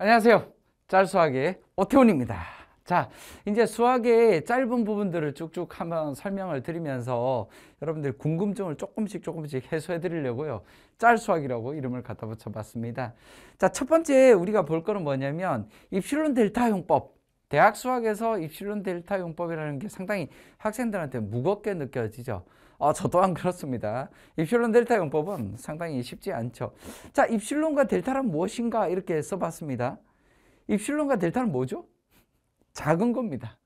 안녕하세요. 짤수학의 오태훈입니다. 자, 이제 수학의 짧은 부분들을 쭉쭉 한번 설명을 드리면서 여러분들 궁금증을 조금씩 조금씩 해소해 드리려고요. 짤수학이라고 이름을 갖다 붙여 봤습니다. 자, 첫 번째 우리가 볼 거는 뭐냐면 입실론 델타 용법. 대학 수학에서 입실론 델타 용법이라는 게 상당히 학생들한테 무겁게 느껴지죠. 아, 저 또한 그렇습니다. 입실론 델타 용법은 상당히 쉽지 않죠. 자, 입실론과 델타란 무엇인가 이렇게 써봤습니다. 입실론과 델타는 뭐죠? 작은 겁니다.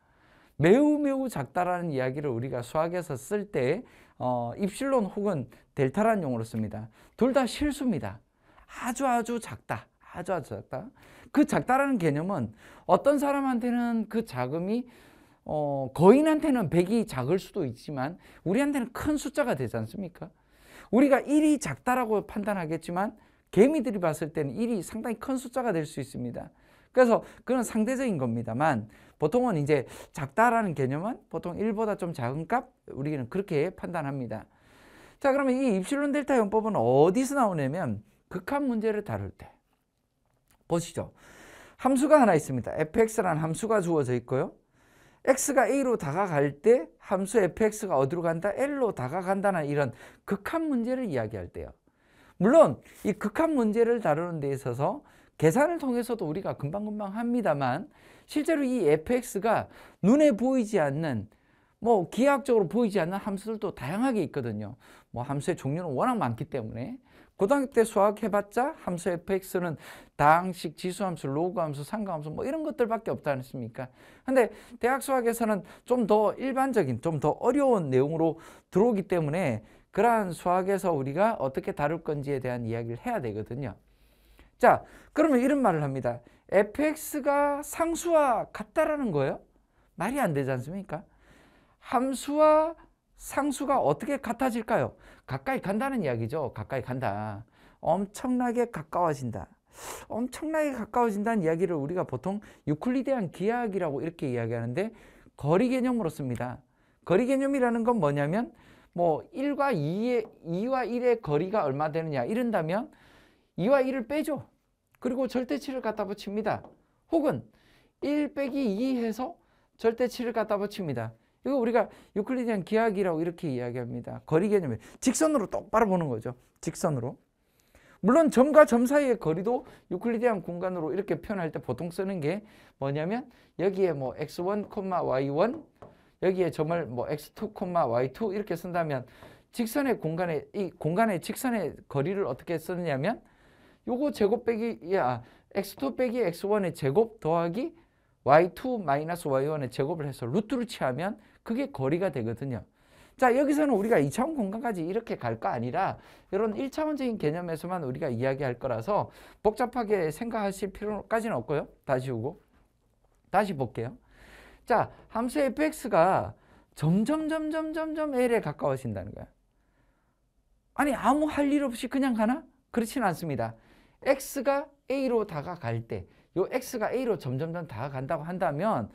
매우 매우 작다라는 이야기를 우리가 수학에서 쓸때 어, 입실론 혹은 델타라 용어를 씁니다. 둘 다 실수입니다. 아주 아주 작다. 아주 아주 작다. 그 작다라는 개념은 어떤 사람한테는 그 작음이 어, 거인한테는 100이 작을 수도 있지만 우리한테는 큰 숫자가 되지 않습니까? 우리가 1이 작다라고 판단하겠지만 개미들이 봤을 때는 1이 상당히 큰 숫자가 될 수 있습니다. 그래서 그건 상대적인 겁니다만 보통은 이제 작다라는 개념은 보통 1보다 좀 작은 값 우리는 그렇게 판단합니다. 자 그러면 이 입실론 델타 형법은 어디서 나오냐면 극한 문제를 다룰 때 보시죠. 함수가 하나 있습니다. fx라는 함수가 주어져 있고요. x가 a로 다가갈 때 함수 fx가 어디로 간다? l로 다가간다는 이런 극한 문제를 이야기할 때요. 물론 이 극한 문제를 다루는 데 있어서 계산을 통해서도 우리가 금방금방 합니다만 실제로 이 fx가 눈에 보이지 않는 뭐 기하학적으로 보이지 않는 함수들도 다양하게 있거든요. 뭐 함수의 종류는 워낙 많기 때문에 고등학교 때 수학 해봤자 함수 fx는 다항식, 지수함수, 로그함수, 상가함수 뭐 이런 것들밖에 없지 않습니까? 근데 대학 수학에서는 좀 더 일반적인, 좀 더 어려운 내용으로 들어오기 때문에 그러한 수학에서 우리가 어떻게 다룰 건지에 대한 이야기를 해야 되거든요. 자, 그러면 이런 말을 합니다. fx가 상수와 같다라는 거예요? 말이 안 되지 않습니까? 함수와 상수가 어떻게 같아질까요? 가까이 간다는 이야기죠. 가까이 간다. 엄청나게 가까워진다. 엄청나게 가까워진다는 이야기를 우리가 보통 유클리대한 기하학이라고 이렇게 이야기하는데 거리 개념으로 씁니다. 거리 개념이라는 건 뭐냐면 뭐 1과 2의 2와 1의 거리가 얼마 되느냐 이런다면 2와 1을 빼죠. 그리고 절대치를 갖다 붙입니다. 혹은 1 빼기 2 해서 절대치를 갖다 붙입니다. 이거 우리가 유클리디안 기하학이라고 이렇게 이야기합니다. 거리 개념이 직선으로 똑바로 보는 거죠. 직선으로. 물론 점과 점 사이의 거리도 유클리디안 공간으로 이렇게 표현할 때 보통 쓰는 게 뭐냐면 여기에 뭐 x1, y1 여기에 점을 뭐 x2, y2 이렇게 쓴다면 직선의 공간의 이 공간의 직선의 거리를 어떻게 쓰느냐면 요거 제곱 아, 빼기 야 x2 빼기 x1의 제곱 더하기 y2 마이너스 y1의 제곱을 해서 루트를 취하면 그게 거리가 되거든요. 자 여기서는 우리가 2차원 공간까지 이렇게 갈 거 아니라 이런 1차원적인 개념에서만 우리가 이야기할 거라서 복잡하게 생각하실 필요까지는 없고요. 다시 오고 다시 볼게요. 자 함수 fx가 점점 점점 점점 l에 가까워진다는 거야. 아니 아무 할 일 없이 그냥 가나? 그렇지는 않습니다. x가 a로 다가갈 때, 요 x가 a로 점점점 다가간다고 한다면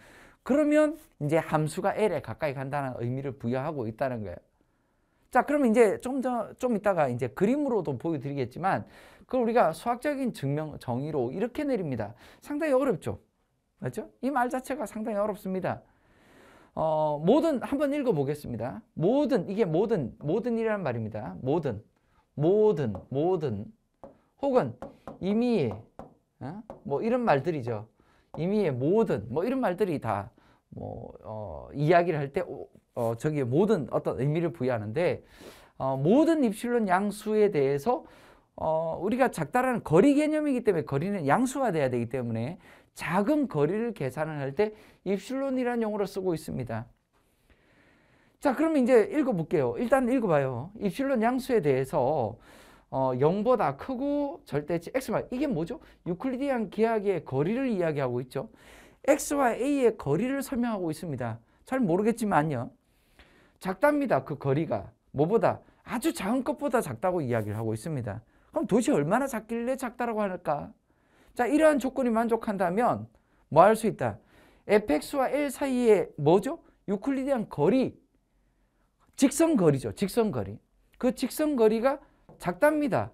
그러면 이제 함수가 L에 가까이 간다는 의미를 부여하고 있다는 거예요. 자, 그러면 이제 좀 더, 좀 이따가 이제 그림으로도 보여드리겠지만, 그걸 우리가 수학적인 증명, 정의로 이렇게 내립니다. 상당히 어렵죠. 맞죠? 이 말 자체가 상당히 어렵습니다. 어, 모든, 한번 읽어보겠습니다. 모든, 이게 모든, 모든이라는 말입니다. 모든, 모든, 모든, 혹은 이미의, 어? 뭐 이런 말들이죠. 이미의 모든, 뭐 이런 말들이 다뭐 어, 이야기를 할때 어, 저기 모든 어떤 의미를 부여하는데 어, 모든 입실론 양수에 대해서 어, 우리가 작다라는 거리 개념이기 때문에 거리는 양수가 돼야 되기 때문에 작은 거리를 계산을 할 때 입실론이라는 용어를 쓰고 있습니다. 자, 그러면 이제 읽어볼게요. 일단 읽어봐요. 입실론 양수에 대해서 어, 0보다 크고 절대치 x만 이게 뭐죠? 유클리디안 기하의 학 거리를 이야기하고 있죠. X와 A의 거리를 설명하고 있습니다. 잘 모르겠지만요. 작답니다. 그 거리가. 뭐보다 아주 작은 것보다 작다고 이야기를 하고 있습니다. 그럼 도대체 얼마나 작길래 작다라고 할까? 자, 이러한 조건이 만족한다면 뭐 할 수 있다? fx와 l 사이에 뭐죠? 유클리디안 거리, 직선거리죠. 직선거리. 그 직선거리가 작답니다.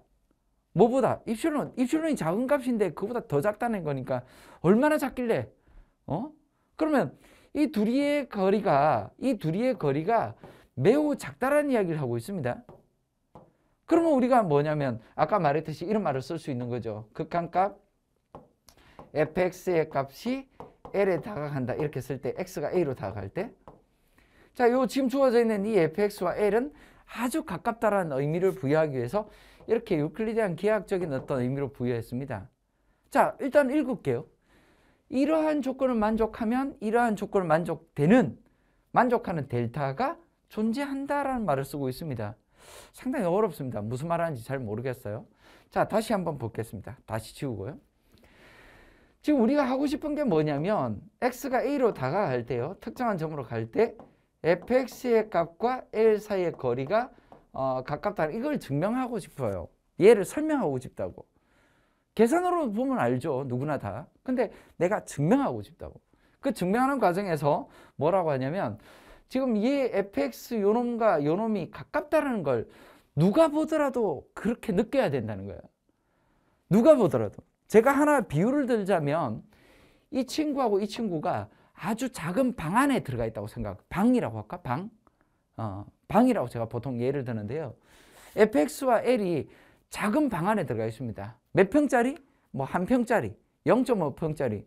뭐보다? 입슐론. 입슐론이 작은 값인데 그보다 더 작다는 거니까 얼마나 작길래 어? 그러면 이 둘이의 거리가 이둘의 거리가 매우 작다라는 이야기를 하고 있습니다. 그러면 우리가 뭐냐면 아까 말했듯이 이런 말을 쓸 수 있는 거죠. 극한값 fx의 값이 l에 다가간다 이렇게 쓸 때 x가 a로 다가갈 때 자, 요 지금 주어져 있는 이 fx와 l은 아주 가깝다라는 의미를 부여하기 위해서 이렇게 유클리데안 기하학적인 어떤 의미로 부여했습니다. 자, 일단 읽을게요. 이러한 조건을 만족하면 이러한 조건을 만족되는 만족하는 델타가 존재한다라는 말을 쓰고 있습니다. 상당히 어렵습니다. 무슨 말 하는지 잘 모르겠어요. 자, 다시 한번 보겠습니다. 다시 지우고요. 지금 우리가 하고 싶은 게 뭐냐면 x가 a로 다가갈 때요. 특정한 점으로 갈 때 fx의 값과 l 사이의 거리가 어, 가깝다는 이걸 증명하고 싶어요. 얘를 설명하고 싶다고. 계산으로 보면 알죠. 누구나 다. 근데 내가 증명하고 싶다고. 그 증명하는 과정에서 뭐라고 하냐면 지금 이 fx 요놈과 요놈이 가깝다는 걸 누가 보더라도 그렇게 느껴야 된다는 거예요 누가 보더라도. 제가 하나 비유를 들자면 이 친구하고 이 친구가 아주 작은 방 안에 들어가 있다고 생각. 방이라고 할까? 방? 어, 방이라고 제가 보통 예를 드는데요. fx와 l이 작은 방 안에 들어가 있습니다. 몇 평짜리? 뭐 한 평짜리, 0.5평짜리.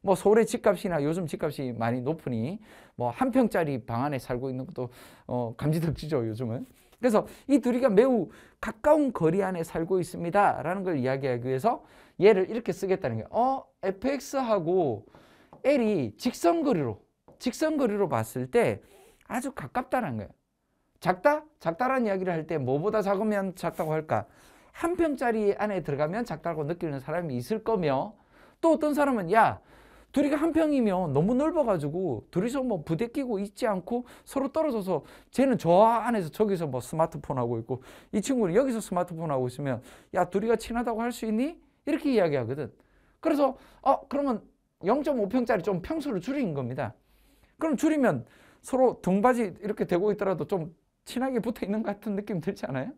뭐 서울의 집값이나 요즘 집값이 많이 높으니 뭐 한 평짜리 방 안에 살고 있는 것도 어, 감지덕지죠 요즘은. 그래서 이 둘이가 매우 가까운 거리 안에 살고 있습니다. 라는 걸 이야기하기 위해서 얘를 이렇게 쓰겠다는 게 어? fx하고 l이 직선거리로 직선거리로 봤을 때 아주 가깝다는 거예요. 작다? 작다라는 이야기를 할 때 뭐보다 작으면 작다고 할까? 한 평짜리 안에 들어가면 작다고 느끼는 사람이 있을 거며 또 어떤 사람은 야 둘이가 한 평이면 너무 넓어가지고 둘이서 뭐 부대끼고 있지 않고 서로 떨어져서 쟤는 저 안에서 저기서 뭐 스마트폰 하고 있고 이 친구는 여기서 스마트폰 하고 있으면 야 둘이가 친하다고 할 수 있니? 이렇게 이야기하거든. 그래서 어 그러면 0.5평짜리 좀 평수를 줄인 겁니다. 그럼 줄이면 서로 등받이 이렇게 되고 있더라도 좀 친하게 붙어 있는 것 같은 느낌 들지 않아요?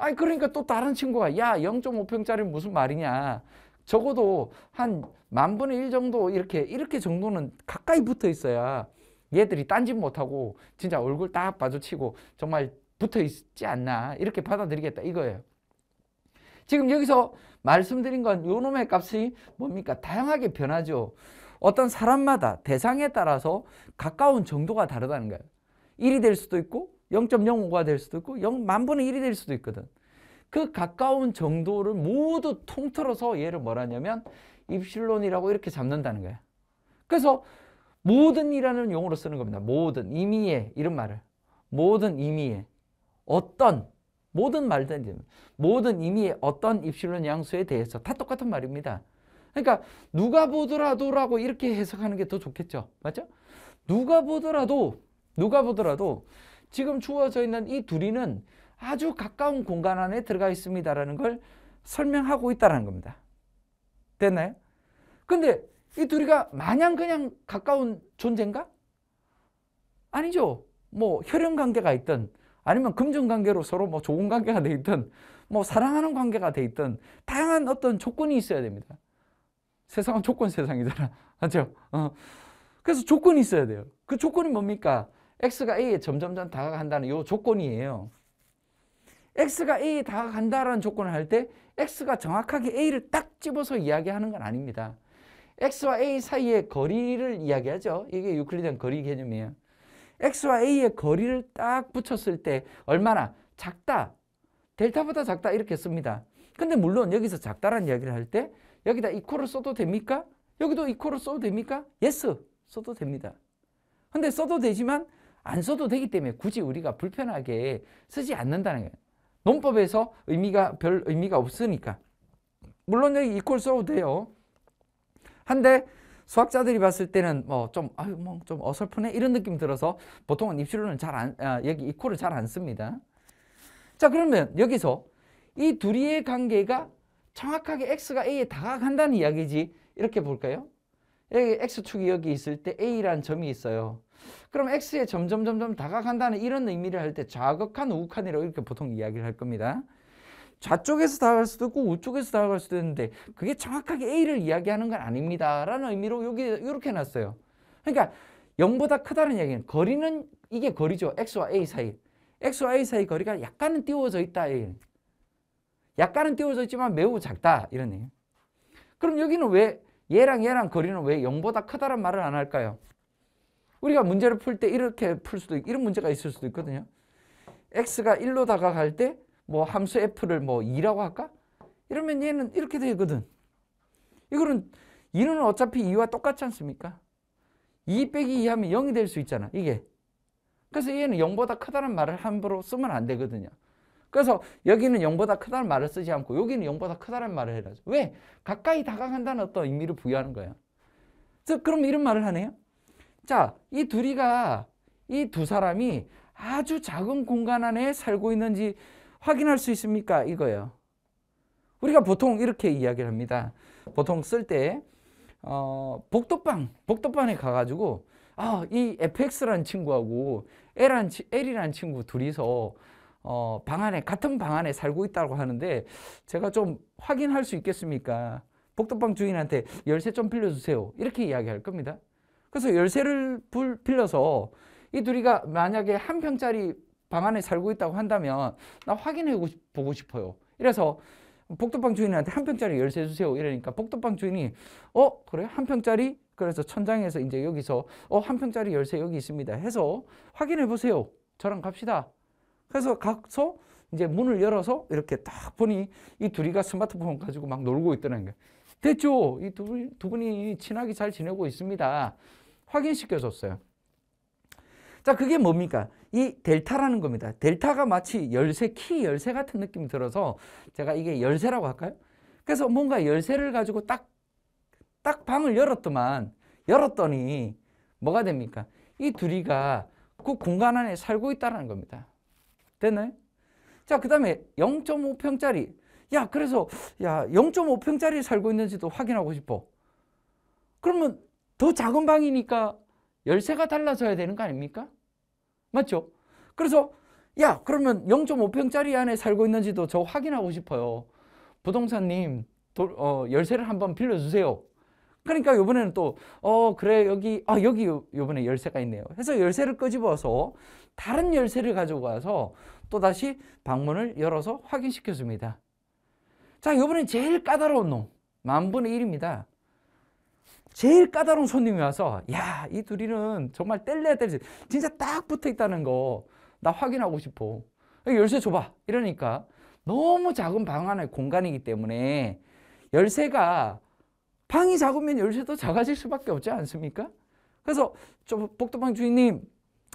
아니 그러니까 또 다른 친구가 야 0.5평짜리 무슨 말이냐 적어도 한 만분의 1 정도 이렇게 이렇게 정도는 가까이 붙어 있어야 얘들이 딴짓 못하고 진짜 얼굴 딱 마주치고 정말 붙어 있지 않나 이렇게 받아들이겠다 이거예요 지금 여기서 말씀드린 건 요놈의 값이 뭡니까 다양하게 변하죠 어떤 사람마다 대상에 따라서 가까운 정도가 다르다는 거예요 1이 될 수도 있고 0.05가 될 수도 있고 0 만분의 1이 될 수도 있거든. 그 가까운 정도를 모두 통틀어서 얘를 뭐라냐면 입실론이라고 이렇게 잡는다는 거야. 그래서 모든이라는 용어로 쓰는 겁니다. 모든, 임미의 이런 말을. 모든 임미의 어떤, 모든 말든지 모든 임미의 어떤 입실론 양수에 대해서 다 똑같은 말입니다. 그러니까 누가 보더라도라고 이렇게 해석하는 게 더 좋겠죠. 맞죠? 누가 보더라도 누가 보더라도 지금 주어져 있는 이 둘이는 아주 가까운 공간 안에 들어가 있습니다라는 걸 설명하고 있다는 겁니다. 됐나요? 근데 이 둘이가 마냥 그냥 가까운 존재인가? 아니죠. 뭐 혈연 관계가 있든 아니면 금전 관계로 서로 뭐 좋은 관계가 돼 있든 뭐 사랑하는 관계가 돼 있든 다양한 어떤 조건이 있어야 됩니다. 세상은 조건 세상이잖아. 맞죠? 어. 그래서 조건이 있어야 돼요. 그 조건이 뭡니까? x가 a에 점점점 다가간다는 요 조건이에요. x가 a에 다가간다는 조건을 할 때 x가 정확하게 a를 딱 집어서 이야기하는 건 아닙니다. x와 a 사이의 거리를 이야기하죠. 이게 유클리드 거리 개념이에요. x와 a의 거리를 딱 붙였을 때 얼마나 작다. 델타보다 작다 이렇게 씁니다. 근데 물론 여기서 작다라는 이야기를 할 때 여기다 이퀄을 써도 됩니까? 여기도 이퀄을 써도 됩니까? 예스 yes, 써도 됩니다. 근데 써도 되지만 안 써도 되기 때문에 굳이 우리가 불편하게 쓰지 않는다는 거예요. 논법에서 의미가 별 의미가 없으니까. 물론 여기 이퀄 써도 돼요. 한데 수학자들이 봤을 때는 뭐 좀 아유 뭐 좀 어설프네 이런 느낌 들어서 보통은 입시로는 잘안 아, 여기 이퀄을 잘 안 씁니다. 자 그러면 여기서 이둘의 관계가 정확하게 x가 a에 다가간다는 이야기지 이렇게 볼까요? 여기 x축이 여기 있을 때 a란 점이 있어요. 그럼 X에 점점 점점 다가간다는 이런 의미를 할 때 좌극한 우극한이라고 이렇게 보통 이야기를 할 겁니다. 좌쪽에서 다가갈 수도 있고 우쪽에서 다가갈 수도 있는데 그게 정확하게 A를 이야기하는 건 아닙니다. 라는 의미로 여기 이렇게 놨어요 그러니까 0보다 크다는 얘기는 거리는 이게 거리죠. X와 A 사이. X와 A 사이 거리가 약간은 띄워져 있다. 약간은 띄워져 있지만 매우 작다. 이런 얘기. 그럼 여기는 왜 얘랑 얘랑 거리는 왜 0보다 크다는 말을 안 할까요? 우리가 문제를 풀 때 이렇게 풀 수도 있고 이런 문제가 있을 수도 있거든요. x가 1로 다가갈 때 뭐 함수 f를 뭐 2라고 할까? 이러면 얘는 이렇게 되거든. 이거는 2는 어차피 2와 똑같지 않습니까? 2 빼기 2 하면 0이 될 수 있잖아. 이게. 그래서 얘는 0보다 크다는 말을 함부로 쓰면 안 되거든요. 그래서 여기는 0보다 크다는 말을 쓰지 않고 여기는 0보다 크다는 말을 해라 왜? 가까이 다가간다는 어떤 의미를 부여하는 거예 그럼 이런 말을 하네요. 자, 이 둘이가 이 두 사람이 아주 작은 공간 안에 살고 있는지 확인할 수 있습니까? 이거예요. 우리가 보통 이렇게 이야기를 합니다. 보통 쓸때 어, 복도방, 복도방에 가가지고 아, 이 FX라는 친구하고 L란, l 이란 친구 둘이서 어, 방 안에 같은 방 안에 살고 있다고 하는데 제가 좀 확인할 수 있겠습니까? 복도방 주인한테 열쇠 좀 빌려주세요. 이렇게 이야기할 겁니다. 그래서 열쇠를 불, 빌려서 이 둘이가 만약에 한 평짜리 방 안에 살고 있다고 한다면 나 확인해 보고 싶어요. 이래서 복도방 주인한테 한 평짜리 열쇠 주세요. 이러니까 복도방 주인이 어 그래 한 평짜리 그래서 천장에서 이제 여기서 어한 평짜리 열쇠 여기 있습니다. 해서 확인해 보세요. 저랑 갑시다. 그래서 가서 이제 문을 열어서 이렇게 딱 보니 이 둘이가 스마트폰 가지고 막 놀고 있더라는 거예요. 됐죠? 이 두, 두 분이 친하게 잘 지내고 있습니다. 확인시켜줬어요. 자, 그게 뭡니까? 이 델타라는 겁니다. 델타가 마치 열쇠, 키 열쇠 같은 느낌이 들어서 제가 이게 열쇠라고 할까요? 그래서 뭔가 열쇠를 가지고 딱, 딱 방을 열었더만, 열었더니 뭐가 됩니까? 이 둘이가 그 공간 안에 살고 있다는 겁니다. 됐나요? 자, 그 다음에 0.5평짜리. 야, 그래서, 야, 0.5평짜리 살고 있는지도 확인하고 싶어. 그러면 더 작은 방이니까 열쇠가 달라져야 되는 거 아닙니까? 맞죠? 그래서 야 그러면 0.5평짜리 안에 살고 있는지도 저 확인하고 싶어요. 부동산님 도, 어, 열쇠를 한번 빌려주세요. 그러니까 요번에는 또어 그래 여기 아 여기 요, 번에 열쇠가 있네요. 해서 열쇠를 끄집어서 다른 열쇠를 가지고 와서 또다시 방문을 열어서 확인시켜 줍니다. 자 요번엔 제일 까다로운 놈 만분의 1입니다. 제일 까다로운 손님이 와서 야이 둘이는 정말 뗄래야 뗄지 진짜 딱 붙어있다는 거 나 확인하고 싶어 그러니까 열쇠 줘봐 이러니까 너무 작은 방 안의 공간이기 때문에 열쇠가 방이 작으면 열쇠도 작아질 수밖에 없지 않습니까? 그래서 좀 복도방 주인님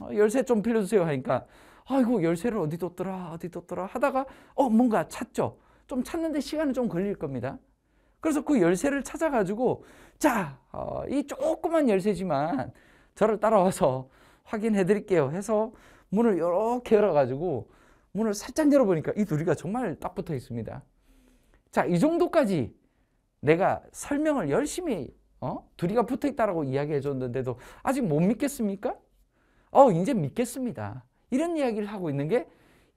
어, 열쇠 좀 빌려주세요 하니까 아이고 열쇠를 어디 뒀더라 어디 뒀더라 하다가 어 뭔가 찾죠 좀 찾는데 시간이 좀 걸릴 겁니다 그래서 그 열쇠를 찾아가지고 자, 어, 이 조그만 열쇠지만 저를 따라와서 확인해 드릴게요 해서 문을 이렇게 열어가지고 문을 살짝 열어보니까 이두리가 정말 딱 붙어 있습니다. 자, 이 정도까지 내가 설명을 열심히 어? 둘이가 붙어 있다라고 이야기해 줬는데도 아직 못 믿겠습니까? 어, 이제 믿겠습니다. 이런 이야기를 하고 있는 게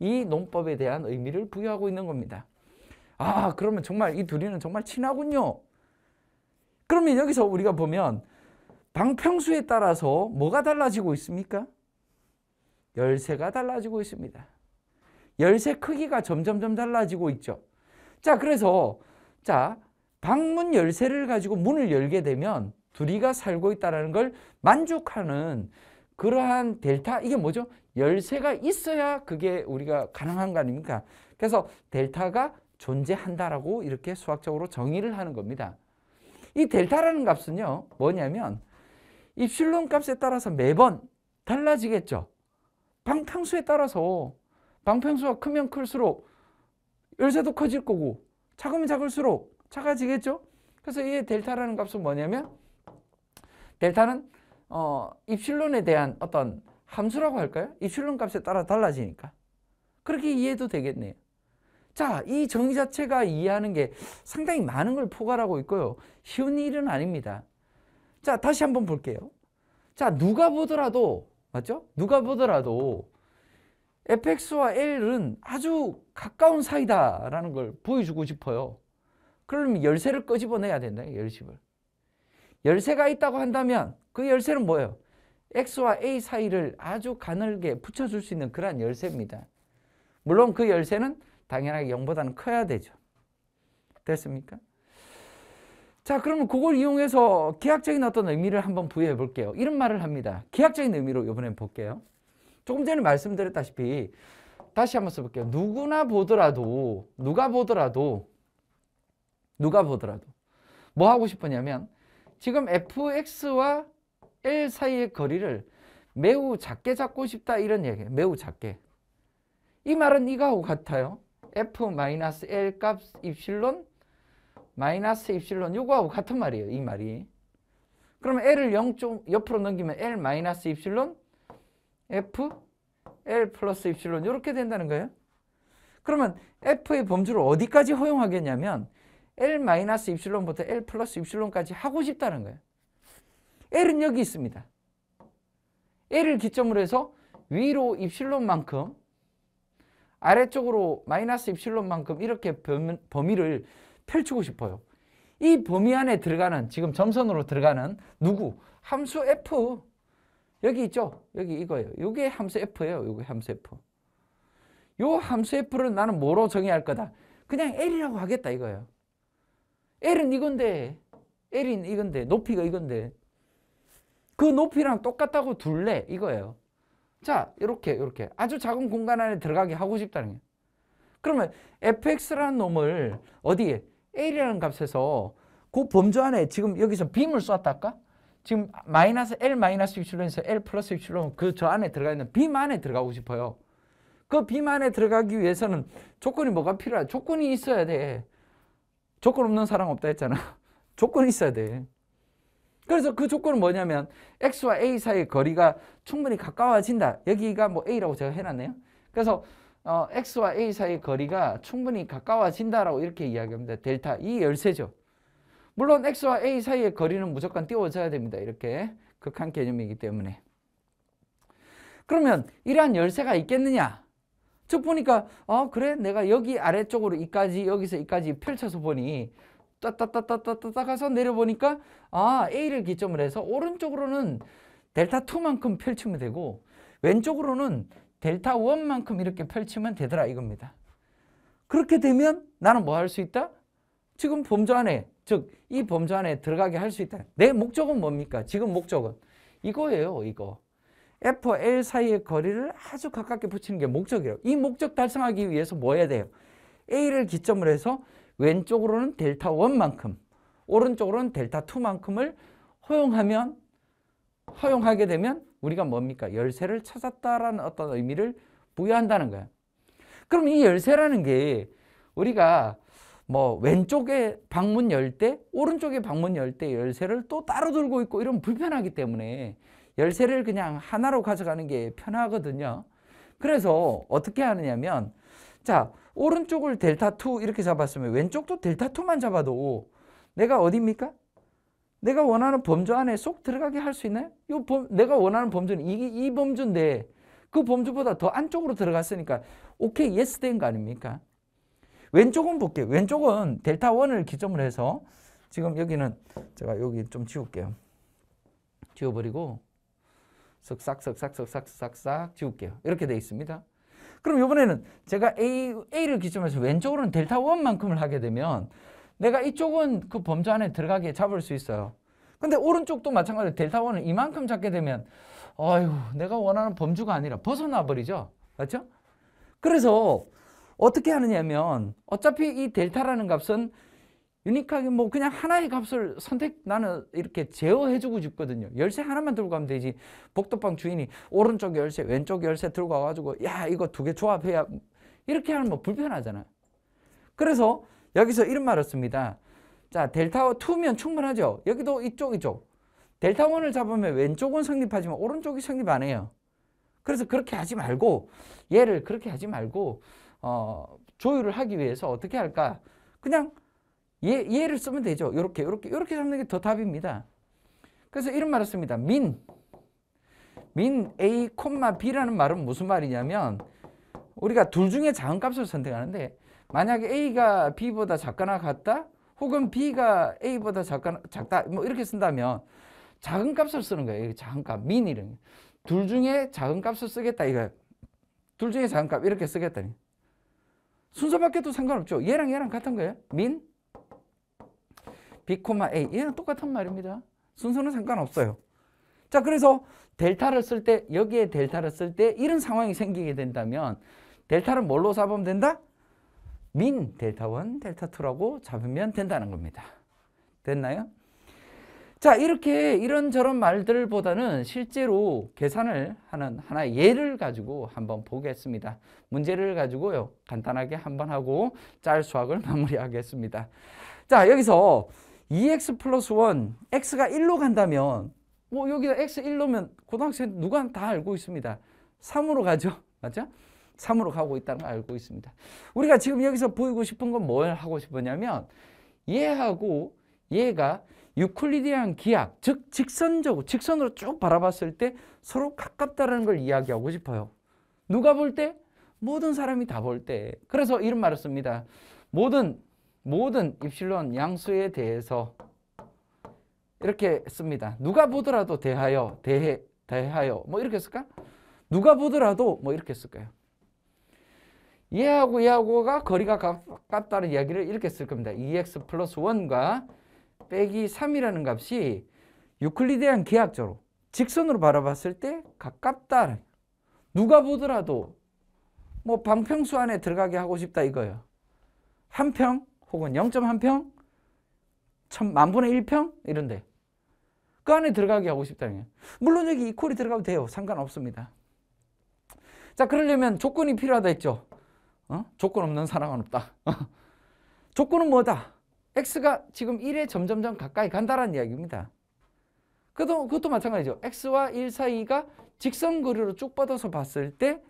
이 논법에 대한 의미를 부여하고 있는 겁니다. 아, 그러면 정말 이 둘이는 정말 친하군요. 그러면 여기서 우리가 보면 방평수에 따라서 뭐가 달라지고 있습니까? 열쇠가 달라지고 있습니다. 열쇠 크기가 점점점 달라지고 있죠. 자, 그래서 자, 방문 열쇠를 가지고 문을 열게 되면 둘이가 살고 있다는 걸 만족하는 그러한 델타 이게 뭐죠? 열쇠가 있어야 그게 우리가 가능한 거 아닙니까? 그래서 델타가 존재한다라고 이렇게 수학적으로 정의를 하는 겁니다. 이 델타라는 값은요. 뭐냐면 입실론 값에 따라서 매번 달라지겠죠. 방탕수에 따라서 방평수가 크면 클수록 열쇠도 커질 거고 작으면 작을수록 작아지겠죠. 그래서 이 델타라는 값은 뭐냐면 델타는 어, 입실론에 대한 어떤 함수라고 할까요? 입실론 값에 따라 달라지니까. 그렇게 이해도 되겠네요. 자, 이 정의 자체가 이해하는 게 상당히 많은 걸 포괄하고 있고요. 쉬운 일은 아닙니다. 자, 다시 한번 볼게요. 자, 누가 보더라도, 맞죠? 누가 보더라도 fx와 l은 아주 가까운 사이다라는 걸 보여주고 싶어요. 그러면 열쇠를 끄집어내야 된다, 열쇠를. 열쇠가 있다고 한다면 그 열쇠는 뭐예요? x와 a 사이를 아주 가늘게 붙여줄 수 있는 그러 열쇠입니다. 물론 그 열쇠는 당연하게 0보다는 커야 되죠. 됐습니까? 자, 그러면 그걸 이용해서 기하학적인 어떤 의미를 한번 부여해 볼게요. 이런 말을 합니다. 기하학적인 의미로 이번엔 볼게요. 조금 전에 말씀드렸다시피 다시 한번 써볼게요. 누구나 보더라도 누가 보더라도 누가 보더라도 뭐 하고 싶었냐면 지금 fx와 l 사이의 거리를 매우 작게 잡고 싶다 이런 얘기예요. 매우 작게. 이 말은 이거하고 같아요. F-L 값 입실론 마이너스 입실론 요거하고 같은 말이에요. 이 말이. 그럼 L을 0 옆으로 넘기면 L 마이너스 입실론 F L 플러스 입실론 이렇게 된다는 거예요. 그러면 F의 범주를 어디까지 허용하겠냐면 L 마이너스 입실론부터 L 플러스 입실론까지 하고 싶다는 거예요. L은 여기 있습니다. L을 기점으로 해서 위로 입실론만큼 아래쪽으로 마이너스 입실론만큼 이렇게 범, 위를 펼치고 싶어요. 이 범위 안에 들어가는 지금 점선으로 들어가는 누구? 함수 f 여기 있죠? 여기 이거예요. 이게 함수 f예요. 이게 함수 f. 요 함수 f를 나는 뭐로 정의할 거다? 그냥 l이라고 하겠다 이거예요. l은 이건데 l은 이건데 높이가 이건데 그 높이랑 똑같다고 둘래 이거예요. 자, 이렇게 이렇게 아주 작은 공간 안에 들어가게 하고 싶다는 거예요. 그러면 fx라는 놈을 어디에 l 라는 값에서 그 범주 안에 지금 여기서 빔을 쐈다 할까? 지금 마이너스 l 마이너스 입실론에서 l 플러스 입실론 그저 안에 들어가 있는 빔 안에 들어가고 싶어요. 그빔 안에 들어가기 위해서는 조건이 뭐가 필요하죠? 조건이 있어야 돼. 조건 없는 사람 없다 했잖아. 조건이 있어야 돼. 그래서 그 조건은 뭐냐면 X와 A 사이의 거리가 충분히 가까워진다. 여기가 뭐 A라고 제가 해놨네요. 그래서 어, X와 A 사이의 거리가 충분히 가까워진다라고 이렇게 이야기합니다. 델타 이 e 열쇠죠. 물론 X와 A 사이의 거리는 무조건 띄워져야 됩니다. 이렇게 극한 개념이기 때문에. 그러면 이러한 열쇠가 있겠느냐? 쭉 보니까 어 그래 내가 여기 아래쪽으로 이까지 여기서 이까지 펼쳐서 보니 따따따따따따 가서 내려보니까 아 A를 기점을 해서 오른쪽으로는 델타 2만큼 펼치면 되고 왼쪽으로는 델타 1만큼 이렇게 펼치면 되더라 이겁니다. 그렇게 되면 나는 뭐 할 수 있다? 지금 범주 안에 즉 이 범주 안에 들어가게 할 수 있다. 내 목적은 뭡니까? 지금 목적은 이거예요 이거. F, L 사이의 거리를 아주 가깝게 붙이는 게 목적이에요. 이 목적 달성하기 위해서 뭐 해야 돼요? A를 기점으로 해서 왼쪽으로는 델타 1만큼 오른쪽으로는 델타 2만큼을 허용하면 허용하게 되면 우리가 뭡니까? 열쇠를 찾았다라는 어떤 의미를 부여한다는 거야. 그럼 이 열쇠라는 게 우리가 뭐 왼쪽에 방문 열때 오른쪽에 방문 열 때 열쇠를 또 따로 들고 있고 이러면 불편하기 때문에 열쇠를 그냥 하나로 가져가는 게 편하거든요. 그래서 어떻게 하느냐면 자 오른쪽을 델타 2 이렇게 잡았으면 왼쪽도 델타 2만 잡아도 5. 내가 어디입니까? 내가 원하는 범주 안에 쏙 들어가게 할 수 있나요? 요 범, 내가 원하는 범주는 이, 이 범주인데 그 범주보다 더 안쪽으로 들어갔으니까 오케이 예스 된 거 아닙니까? 왼쪽은 볼게요. 왼쪽은 델타 1을 기점으로 해서 지금 여기는 제가 여기 좀 지울게요. 지워버리고 쓱싹 쓱싹 쓱싹 쓱싹 지울게요. 이렇게 돼 있습니다. 그럼 이번에는 제가 A, A를 기점으 해서 왼쪽으로는 델타 원만큼을 하게 되면 내가 이쪽은 그 범주 안에 들어가게 잡을 수 있어요. 근데 오른쪽도 마찬가지로 델타 원을 이만큼 잡게 되면 아유 내가 원하는 범주가 아니라 벗어나 버리죠. 맞죠? 그래서 어떻게 하느냐면 어차피 이 델타라는 값은 유니크하게 뭐 그냥 하나의 값을 선택 나는 이렇게 제어해주고 싶거든요. 열쇠 하나만 들고 가면 되지. 복도방 주인이 오른쪽 열쇠, 왼쪽 열쇠 들고 가가지고야 이거 두 개 조합해야 이렇게 하면 뭐 불편하잖아요. 그래서 여기서 이런 말을 씁니다. 자 델타 2면 충분하죠. 여기도 이쪽 이쪽. 델타 원을 잡으면 왼쪽은 성립하지만 오른쪽이 성립 안 해요. 그래서 그렇게 하지 말고 얘를 그렇게 하지 말고 어, 조율을 하기 위해서 어떻게 할까? 그냥 예, 예를 쓰면 되죠. 이렇게 이렇게 이렇게 잡는 게 더 답입니다. 그래서 이런 말을 씁니다. 민, 민 A, B라는 말은 무슨 말이냐면 우리가 둘 중에 작은 값을 선택하는데 만약에 A가 B보다 작거나 같다 혹은 B가 A보다 작거나 작다 뭐 이렇게 쓴다면 작은 값을 쓰는 거예요. 작은 값, 민 이런 둘 중에 작은 값을 쓰겠다 이거둘 중에 작은 값 이렇게 쓰겠다. 순서밖에도 상관없죠. 얘랑 얘랑 같은 거예요. 민, B, A 얘는 똑같은 말입니다. 순서는 상관없어요. 자 그래서 델타를 쓸 때 여기에 델타를 쓸 때 이런 상황이 생기게 된다면 델타를 뭘로 잡으면 된다? 민 델타 1, 델타 2라고 잡으면 된다는 겁니다. 됐나요? 자 이렇게 이런저런 말들보다는 실제로 계산을 하는 하나의 예를 가지고 한번 보겠습니다. 문제를 가지고요. 간단하게 한번 하고 짤 수학을 마무리하겠습니다. 자 여기서 2x 플러스 1, x가 1로 간다면 뭐 여기다 x 1로면 고등학생 누구나 다 알고 있습니다. 3으로 가죠. 맞죠? 3으로 가고 있다는 걸 알고 있습니다. 우리가 지금 여기서 보이고 싶은 건 뭘 하고 싶었냐면 얘하고 얘가 유클리디안 기하, 즉 직선적으로 직선으로 쭉 바라봤을 때 서로 가깝다는 걸 이야기하고 싶어요. 누가 볼 때? 모든 사람이 다 볼 때. 그래서 이런 말을 씁니다. 모든 모든 입실론 양수에 대해서 이렇게 씁니다. 누가 보더라도 대하여, 대해, 대하여 뭐 이렇게 쓸까? 누가 보더라도 뭐 이렇게 쓸까요? 얘하고 얘하고가 거리가 가깝다는 이야기를 이렇게 쓸 겁니다. 2x e 플러스 1과 빼기 3이라는 값이 유클리데안 계약적로 직선으로 바라봤을 때 가깝다. 누가 보더라도 뭐 방평수 안에 들어가게 하고 싶다 이거예요. 한 평, 혹은 0.1평, 천, 만분의 1평 이런데 그 안에 들어가게 하고 싶다는 거 물론 여기 이퀄이 들어가도 돼요. 상관없습니다. 자 그러려면 조건이 필요하다 했죠. 어? 조건 없는 사랑은 없다. 조건은 뭐다? x가 지금 1에 점점점 가까이 간다라는 이야기입니다. 그것도, 그것도 마찬가지죠. x와 1 사이가 직선 거리로 쭉 뻗어서 봤을 때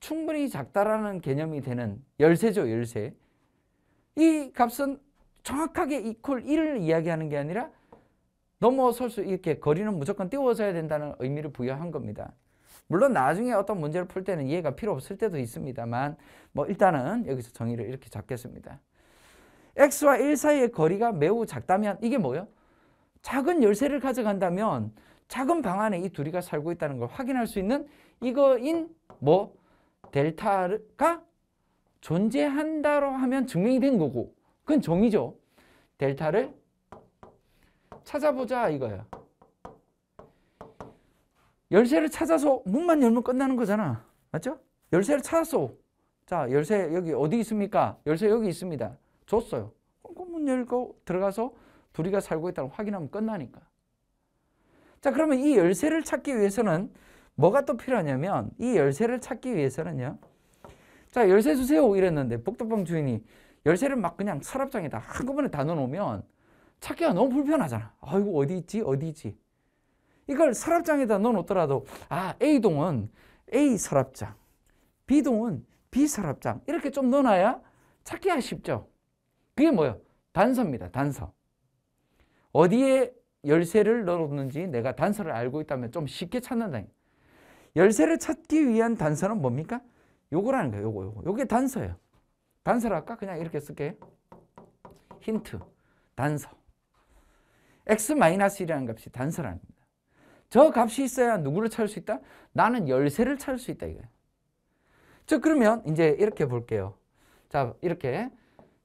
충분히 작다라는 개념이 되는 열쇠죠, 열쇠. 이 값은 정확하게 이퀄 1을 이야기하는 게 아니라 넘어설 수 이렇게 거리는 무조건 띄워서야 된다는 의미를 부여한 겁니다. 물론 나중에 어떤 문제를 풀 때는 이해가 필요 없을 때도 있습니다만 뭐 일단은 여기서 정의를 이렇게 잡겠습니다. x와 1 사이의 거리가 매우 작다면 이게 뭐예요? 작은 열쇠를 가져간다면 작은 방 안에 이 둘이가 살고 있다는 걸 확인할 수 있는 이거인 뭐 델타가 존재한다로 하면 증명이 된 거고 그건 정의죠. 델타를 찾아보자 이거야. 열쇠를 찾아서 문만 열면 끝나는 거잖아. 맞죠? 열쇠를 찾았어. 자, 열쇠 여기 어디 있습니까? 열쇠 여기 있습니다. 줬어요. 문 열고 들어가서 둘이가 살고 있다고 확인하면 끝나니까. 자, 그러면 이 열쇠를 찾기 위해서는 뭐가 또 필요하냐면 이 열쇠를 찾기 위해서는요. 자 열쇠 주세요 이랬는데 복덕방 주인이 열쇠를 막 그냥 서랍장에다 한꺼번에 다 넣어놓으면 찾기가 너무 불편하잖아. 아이고 어디 있지 어디 있지. 이걸 서랍장에다 넣어놓더라도 아 A동은 A 서랍장, B동은 B 서랍장 이렇게 좀 넣어놔야 찾기가 쉽죠. 그게 뭐예요? 단서입니다. 단서. 어디에 열쇠를 넣어놓는지 내가 단서를 알고 있다면 좀 쉽게 찾는다. 열쇠를 찾기 위한 단서는 뭡니까? 요거라는 거예요. 요거 요거. 요게 단서예요. 단서라 할까? 그냥 이렇게 쓸게. 요 힌트. 단서. x-1이라는 값이 단서라는 겁니다. 저 값이 있어야 누구를 찾을 수 있다? 나는 열쇠를 찾을 수 있다 이거예요. 저 그러면 이제 이렇게 볼게요. 자, 이렇게.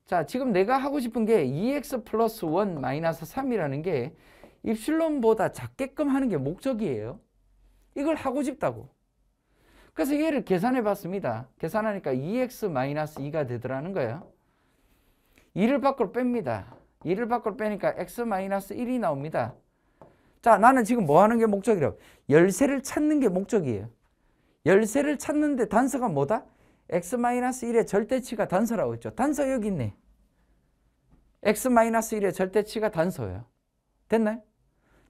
자, 지금 내가 하고 싶은 게 2x 플러스 1 마이너스 3이라는 게 입실론보다 작게끔 하는 게 목적이에요. 이걸 하고 싶다고. 그래서 얘를 계산해 봤습니다. 계산하니까 2x-2가 되더라는 거예요. 2를 밖으로 뺍니다. 2를 밖으로 빼니까 x-1이 나옵니다. 자, 나는 지금 뭐 하는 게 목적이라고? 열쇠를 찾는 게 목적이에요. 열쇠를 찾는데 단서가 뭐다? x-1의 절대치가 단서라고 했죠. 단서 여기 있네. x-1의 절대치가 단서예요. 됐나요?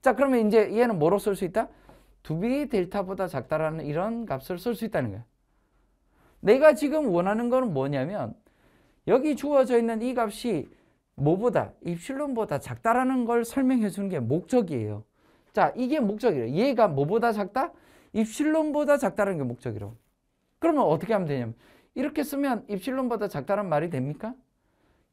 자, 그러면 이제 얘는 뭐로 쓸 수 있다? 2b 델타보다 작다라는 이런 값을 쓸 수 있다는 거야. 내가 지금 원하는 건 뭐냐면 여기 주어져 있는 이 값이 뭐보다 입실론보다 작다라는 걸 설명해 주는 게 목적이에요. 자, 이게 목적이에요. 얘가 뭐보다 작다? 입실론보다 작다는 게목적이라 그러면 어떻게 하면 되냐면 이렇게 쓰면 입실론보다 작다는 말이 됩니까?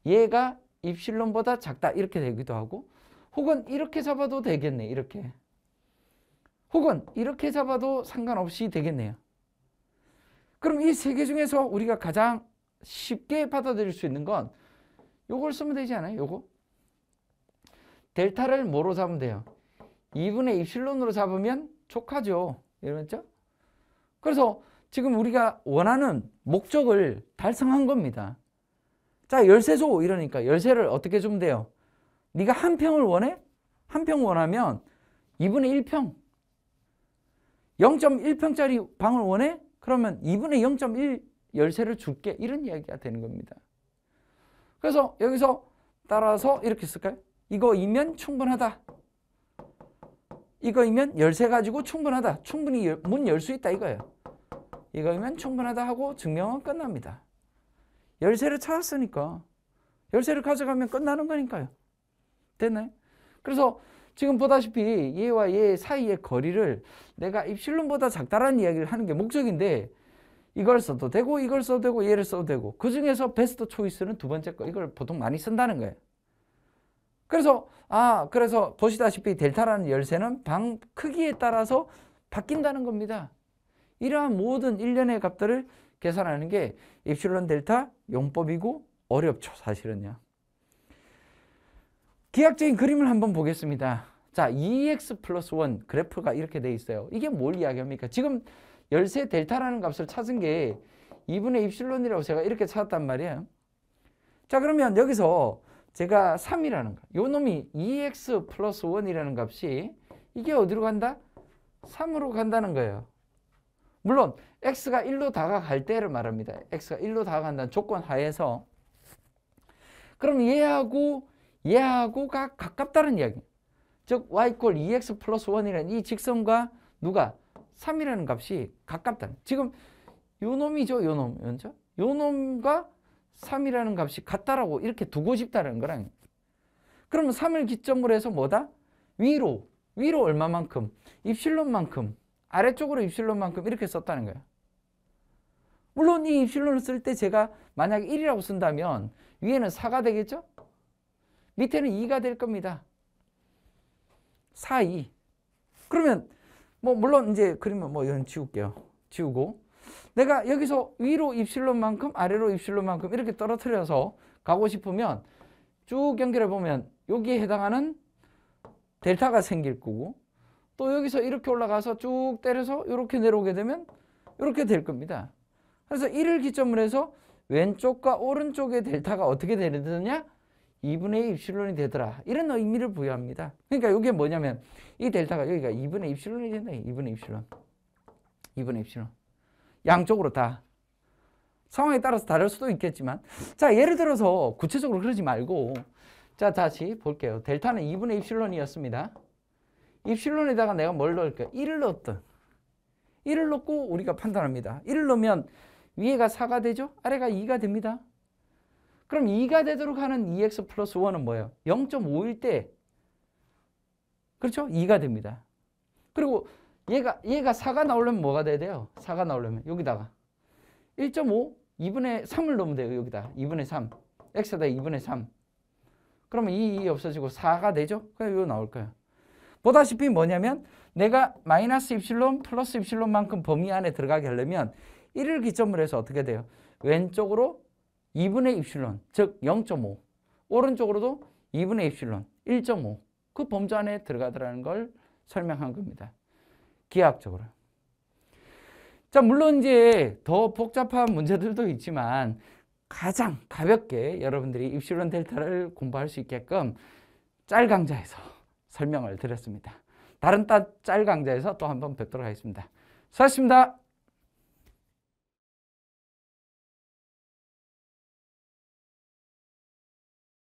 얘가 입실론보다 작다 이렇게 되기도 하고 혹은 이렇게 잡아도 되겠네 이렇게 혹은 이렇게 잡아도 상관없이 되겠네요. 그럼 이 세 개 중에서 우리가 가장 쉽게 받아들일 수 있는 건 요걸 쓰면 되지 않아요? 요거? 델타를 뭐로 잡으면 돼요? 2분의 입실론으로 잡으면 촉하죠. 이랬죠? 그래서 지금 우리가 원하는 목적을 달성한 겁니다. 자, 열쇠소 이러니까 열쇠를 어떻게 주면 돼요? 네가 한 평을 원해? 한 평 원하면 2분의 1평 0.1평짜리 방을 원해? 그러면 2분의 0.1 열쇠를 줄게. 이런 이야기가 되는 겁니다. 그래서 여기서 따라서 이렇게 쓸까요? 이거이면 충분하다. 이거이면 열쇠 가지고 충분하다. 충분히 문 열 수 있다 이거예요. 이거이면 충분하다 하고 증명은 끝납니다. 열쇠를 찾았으니까 열쇠를 가져가면 끝나는 거니까요. 됐나요? 그래서 지금 보다시피 얘와 얘 사이의 거리를 내가 입실론보다 작다라는 이야기를 하는 게 목적인데 이걸 써도 되고 이걸 써도 되고 얘를 써도 되고 그 중에서 베스트 초이스는 두 번째 거 이걸 보통 많이 쓴다는 거예요. 그래서 아 그래서 보시다시피 델타라는 열쇠는 방 크기에 따라서 바뀐다는 겁니다. 이러한 모든 일련의 값들을 계산하는 게 입실론 델타 용법이고 어렵죠 사실은요. 기하학적인 그림을 한번 보겠습니다. 자, e x 플러스 1 그래프가 이렇게 돼 있어요. 이게 뭘 이야기합니까? 지금 열쇠 델타라는 값을 찾은 게 2분의 입실론이라고 제가 이렇게 찾았단 말이에요. 자, 그러면 여기서 제가 3이라는 거, 요 놈이 e x 플러스 1이라는 값이 이게 어디로 간다? 3으로 간다는 거예요. 물론 x가 1로 다가갈 때를 말합니다. x가 1로 다가간다는 조건 하에서 그럼 얘하고 얘하고가 가깝다는 이야기. 즉 y 이퀄 2x 플러스 1이라는 이 직선과 누가 3이라는 값이 가깝다. 지금 요 놈이죠, 요 놈. 요 놈과 3이라는 값이 같다라고 이렇게 두고 싶다는 거랑 그러면 3을 기점으로 해서 뭐다? 위로, 위로 얼마만큼, 입실론만큼, 아래쪽으로 입실론만큼 이렇게 썼다는 거야. 물론 이 입실론을 쓸 때 제가 만약에 1이라고 쓴다면 위에는 4가 되겠죠? 밑에는 2가 될 겁니다. 사이. 그러면 뭐 물론 이제 그림은 뭐 이건 지울게요. 지우고 내가 여기서 위로 입실론만큼 아래로 입실론만큼 이렇게 떨어뜨려서 가고 싶으면 쭉 연결해 보면 여기에 해당하는 델타가 생길 거고 또 여기서 이렇게 올라가서 쭉 때려서 이렇게 내려오게 되면 이렇게 될 겁니다. 그래서 이를 기점으로 해서 왼쪽과 오른쪽의 델타가 어떻게 되느냐? 2분의 1 입실론이 되더라. 이런 의미를 부여합니다. 그러니까 이게 뭐냐면 이 델타가 여기가 2분의 1 입실론이 된다. 2분의 1 입실론. 2분의 1 입실론. 양쪽으로 다. 상황에 따라서 다를 수도 있겠지만 자 예를 들어서 구체적으로 그러지 말고 자 다시 볼게요. 델타는 2분의 1 입실론이었습니다. 입실론에다가 내가 뭘 넣을까? 1을 넣었던 1을 넣고 우리가 판단합니다. 1을 넣으면 위에가 4가 되죠? 아래가 2가 됩니다. 그럼 2가 되도록 하는 2x e 플러스 1은 뭐예요? 0.5일 때 그렇죠? 2가 됩니다. 그리고 얘가 얘가 4가 나오려면 뭐가 돼야 돼요? 4가 나오려면 여기다가 1.5 2분의 3을 넣으면 돼요. 여기다 2분의 3 x에다 2분의 3 그러면 이2 e 없어지고 4가 되죠? 그냥 이거 나올 거예요. 보다시피 뭐냐면 내가 마이너스 입실론 플러스 입실론만큼 범위 안에 들어가게 하려면 1을 기점으로 해서 어떻게 돼요? 왼쪽으로 2분의 입실론, 즉 0.5. 오른쪽으로도 2분의 입실론, 1.5. 그 범주 안에 들어가더라는 걸 설명한 겁니다. 기하학적으로. 자, 물론 이제 더 복잡한 문제들도 있지만 가장 가볍게 여러분들이 입실론 델타를 공부할 수 있게끔 짤 강좌에서 설명을 드렸습니다. 다른 짤 강좌에서 또 한 번 뵙도록 하겠습니다. 수고하셨습니다.